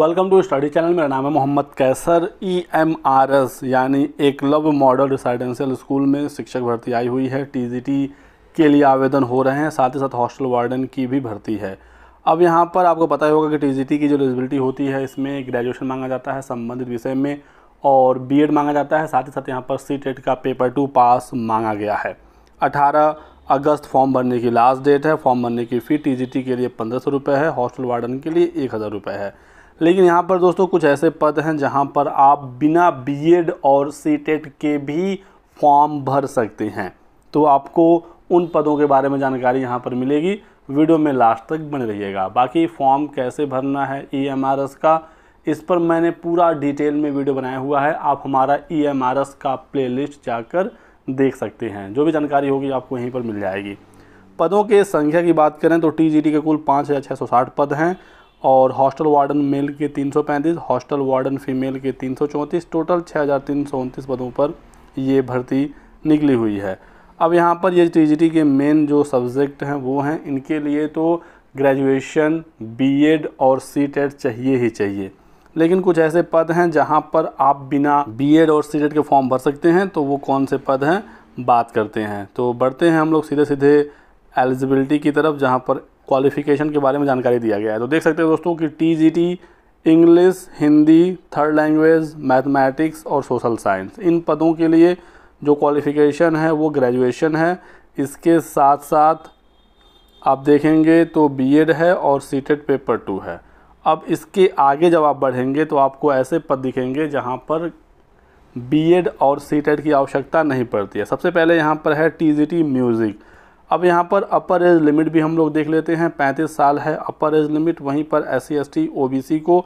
welcome to study channel मेरा नाम है Mohammad Kaiser E M R S यानी एक लव मॉडल रेसिडेंशियल स्कूल में शिक्षक भर्ती आई हुई है टीजीटी के लिए आवेदन हो रहे हैं साथ ही साथ हॉस्टल वार्डन की भी भर्ती है अब यहाँ पर आपको पता ही होगा कि टीजीटी की जो एलिजिबिलिटी होती है इसमें ग्रेजुएशन मांगा जाता है संबंधित विषय में और एड मांगा जाता है साथ ही साथ यहाँ पर सी टेट का पेपर टू पास मांगा गया है अठारह अगस्त फॉर्म भरने की लास्ट डेट है फॉर्म भरने की फ़ी टी के लिए पंद्रह सौ रुपये है हॉस्टल वार्डन के लिए एक हज़ार रुपये है लेकिन यहाँ पर दोस्तों कुछ ऐसे पद हैं जहाँ पर आप बिना बीएड और सी के भी फॉर्म भर सकते हैं तो आपको उन पदों के बारे में जानकारी यहाँ पर मिलेगी वीडियो में लास्ट तक बने रहिएगा बाकी फॉर्म कैसे भरना है ई e का इस पर मैंने पूरा डिटेल में वीडियो बनाया हुआ है आप हमारा ई e का प्लेलिस्ट जाकर देख सकते हैं जो भी जानकारी होगी आपको यहीं पर मिल जाएगी पदों के संख्या की बात करें तो टी के कुल पाँच पद हैं और हॉस्टल वार्डन मेल के 335 हॉस्टल वार्डन फीमेल के 334 टोटल छः पदों पर ये भर्ती निकली हुई है अब यहाँ पर ये टी के मेन जो सब्जेक्ट हैं वो हैं इनके लिए तो ग्रेजुएशन बीएड और सी चाहिए ही चाहिए लेकिन कुछ ऐसे पद हैं जहाँ पर आप बिना बीएड और सी के फॉर्म भर सकते हैं तो वो कौन से पद हैं बात करते हैं तो बढ़ते हैं हम लोग सीधे सीधे एलिजिबिलिटी की तरफ जहाँ पर क्वालिफिकेशन के बारे में जानकारी दिया गया है तो देख सकते हो दोस्तों कि T English Hindi third language mathematics और सोशल साइंस इन पदों के लिए जो क्वालिफ़िकेशन है वो ग्रेजुएशन है इसके साथ साथ आप देखेंगे तो बीएड है और टेड पेपर टू है अब इसके आगे जब आप बढ़ेंगे तो आपको ऐसे पद दिखेंगे जहाँ पर बीएड और टेड की आवश्यकता नहीं पड़ती है सबसे पहले यहाँ पर है टीजीटी म्यूज़िक अब यहाँ पर अपर एज लिमिट भी हम लोग देख लेते हैं पैंतीस साल है अपर एज लिमिट वहीं पर S C S T O B C को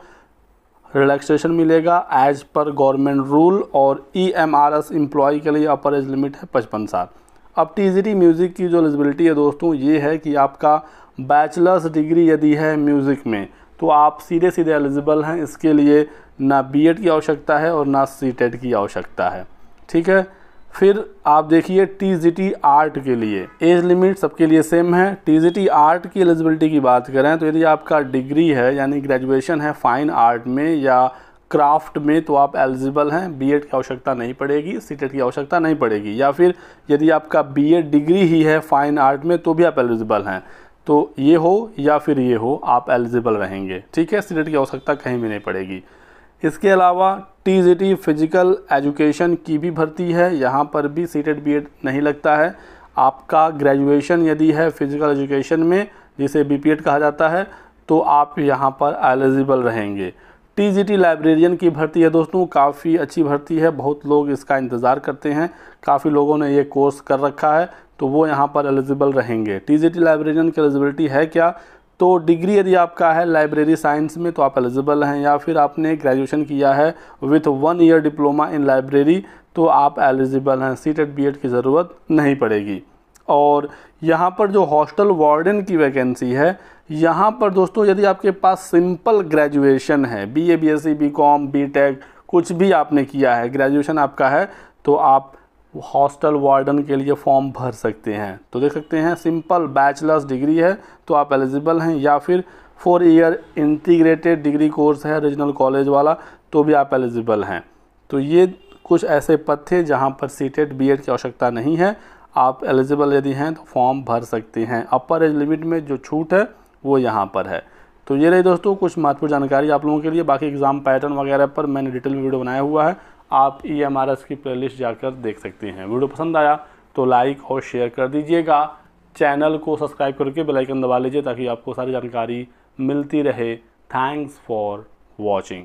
रिलैक्सेशन मिलेगा एज पर गवर्नमेंट रूल और E M R S employ के लिए अपर एज लिमिट है पचपन साल अब टी जी टी म्यूज़िक की जो एलिजिबिलिटी है दोस्तों ये है कि आपका बैचलर्स डिग्री यदि है म्यूज़िक में तो आप सीधे सीधे एलिजिबल हैं इसके लिए ना बीएड की आवश्यकता है और ना सी की आवश्यकता है ठीक है फिर आप देखिए टी जी टी आर्ट के लिए एज लिमिट सबके लिए सेम है टी जी टी आर्ट की एलिजिबिलिटी की बात करें तो यदि आपका डिग्री है यानी ग्रेजुएशन है फ़ाइन आर्ट में या क्राफ्ट में तो आप एलिजिबल हैं बीएड की आवश्यकता नहीं पड़ेगी सीटेट की आवश्यकता नहीं पड़ेगी या फिर यदि आपका बीएड डिग्री ही है फ़ाइन आर्ट में तो भी आप एलिजिबल हैं तो ये हो या फिर ये हो आप एलिजिबल रहेंगे ठीक है सीटेट की आवश्यकता कहीं भी नहीं पड़ेगी इसके अलावा टी फिजिकल एजुकेशन की भी भर्ती है यहाँ पर भी सीटेड बी नहीं लगता है आपका ग्रेजुएशन यदि है फिजिकल एजुकेशन में जिसे बी कहा जाता है तो आप यहाँ पर एलिजिबल रहेंगे टीजीटी लाइब्रेरियन की भर्ती है दोस्तों काफ़ी अच्छी भर्ती है बहुत लोग इसका इंतज़ार करते हैं काफ़ी लोगों ने ये कोर्स कर रखा है तो वो यहाँ पर एलिजिबल रहेंगे टीजीटी लाइब्रेरियन की एलिजिबिलिटी है क्या तो डिग्री यदि आपका है लाइब्रेरी साइंस में तो आप एलिजिबल हैं या फिर आपने ग्रेजुएशन किया है with one year diploma in library तो आप एलिजिबल हैं सीट टेट बी की ज़रूरत नहीं पड़ेगी और यहाँ पर जो हॉस्टल वार्डन की वैकेंसी है यहाँ पर दोस्तों यदि आपके पास सिंपल ग्रेजुएशन है B A B S C B com B tech कुछ भी आपने किया है ग्रेजुएशन आपका है तो आप हॉस्टल वार्डन के लिए फॉर्म भर सकते हैं तो देख सकते हैं सिंपल बैचलर्स डिग्री है तो आप एलिजिबल हैं या फिर four year integrated degree course है रीजनल कॉलेज वाला तो भी आप एलिजिबल हैं तो ये कुछ ऐसे पद थे जहाँ पर सीटेड बीएड की आवश्यकता नहीं है आप एलिजिबल यदि हैं तो फॉर्म भर सकते हैं अपर एज लिमिट में जो छूट है वो यहाँ पर है तो ये रही दोस्तों कुछ महत्वपूर्ण जानकारी आप लोगों के लिए बाकी एग्ज़ाम पैटर्न वगैरह पर मैंने डिटेल में वीडियो बनाया हुआ है आप ई एम आर एस की प्लेलिस्ट जाकर देख सकते हैं वीडियो पसंद आया तो लाइक और शेयर कर दीजिएगा चैनल को सब्सक्राइब करके बेल आइकन दबा लीजिए ताकि आपको सारी जानकारी मिलती रहे थैंक्स फॉर वॉचिंग